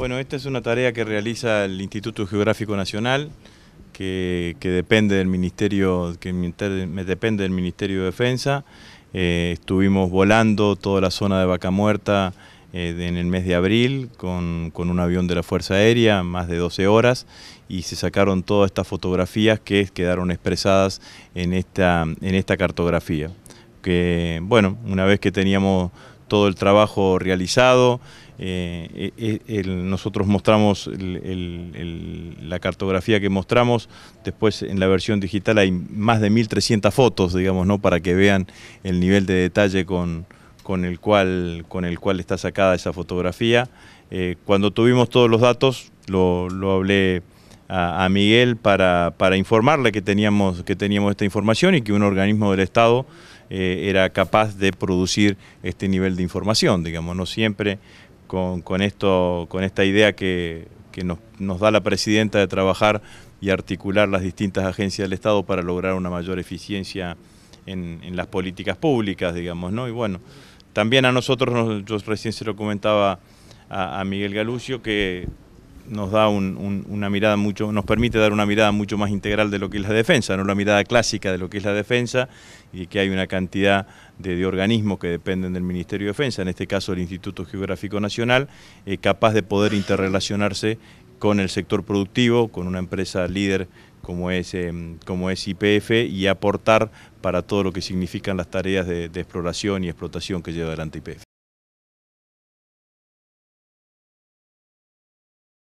Bueno, esta es una tarea que realiza el Instituto Geográfico Nacional, que, depende del Ministerio, que depende del Ministerio de Defensa. Eh, estuvimos volando toda la zona de Vaca Muerta eh, en el mes de abril con, un avión de la Fuerza Aérea, más de 12 horas, y se sacaron todas estas fotografías que quedaron expresadas en esta, en esta cartografía. Que, bueno, una vez que teníamos todo el trabajo realizado, eh, eh, eh, nosotros mostramos la cartografía que mostramos, después en la versión digital hay más de 1.300 fotos, digamos, ¿no? para que vean el nivel de detalle con, el, cual, está sacada esa fotografía. cuando tuvimos todos los datos, lo, hablé a, Miguel para, informarle que teníamos, que teníamos esta información y que un organismo del Estado era capaz de producir este nivel de información, digamos, no siempre con, esto, con esta idea que, nos, da la presidenta de trabajar y articular las distintas agencias del Estado para lograr una mayor eficiencia en, las políticas públicas, digamos, ¿no? Y bueno, también a nosotros, yo recién se lo comentaba a, a Miguel Galucio, que nos da una mirada mucho, nos permite dar una mirada mucho más integral de lo que es la defensa, no la mirada clásica de lo que es la defensa y que hay una cantidad de, organismos que dependen del Ministerio de Defensa, en este caso el Instituto Geográfico Nacional, eh, capaz de poder interrelacionarse con el sector productivo, con una empresa líder como es em, como IPF y aportar para todo lo que significan las tareas de, de exploración y explotación que lleva adelante IPF.